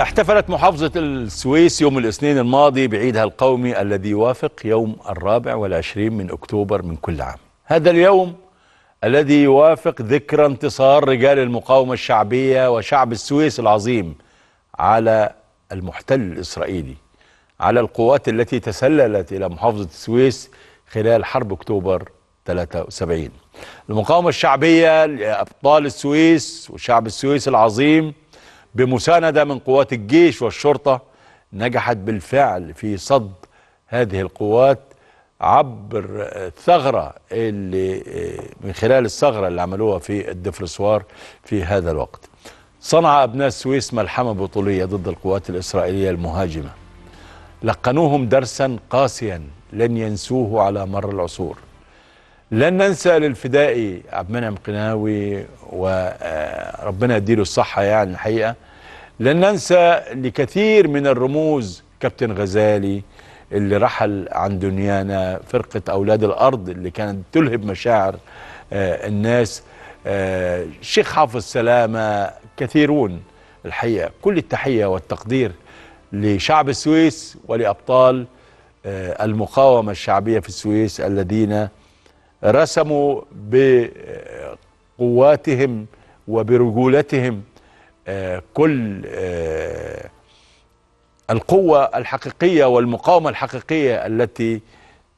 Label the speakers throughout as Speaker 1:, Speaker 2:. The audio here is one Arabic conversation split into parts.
Speaker 1: احتفلت محافظة السويس يوم الاثنين الماضي بعيدها القومي الذي يوافق يوم الرابع والعشرين من أكتوبر من كل عام هذا اليوم الذي يوافق ذكرى انتصار رجال المقاومة الشعبية وشعب السويس العظيم على المحتل الإسرائيلي على القوات التي تسللت إلى محافظة السويس خلال حرب أكتوبر 73 المقاومة الشعبية لأبطال السويس وشعب السويس العظيم بمساندة من قوات الجيش والشرطة نجحت بالفعل في صد هذه القوات عبر الثغرة اللي آه، من خلال الثغرة اللي عملوها في الدفرسوار في هذا الوقت صنع أبناء السويس ملحمة بطولية ضد القوات الإسرائيلية المهاجمة لقنوهم درسا قاسيا لن ينسوه على مر العصور لن ننسى للفدائي عبد المنعم قناوي وربنا يديله الصحة يعني الحقيقة لن ننسى لكثير من الرموز كابتن غزالي اللي رحل عن دنيانا فرقة أولاد الأرض اللي كانت تلهب مشاعر آه، الناس آه، شيخ حافظ سلامة كثيرون الحقيقة كل التحية والتقدير لشعب السويس ولأبطال آه، المقاومة الشعبية في السويس الذين رسموا بقواتهم وبرجولتهم آه، كل آه، القوة الحقيقية والمقاومة الحقيقية التي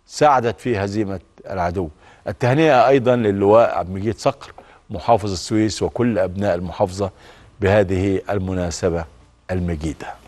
Speaker 1: ساعدت في هزيمة العدو التهنئة أيضا للواء عبد المجيد صقر محافظ السويس وكل أبناء المحافظة بهذه المناسبة المجيده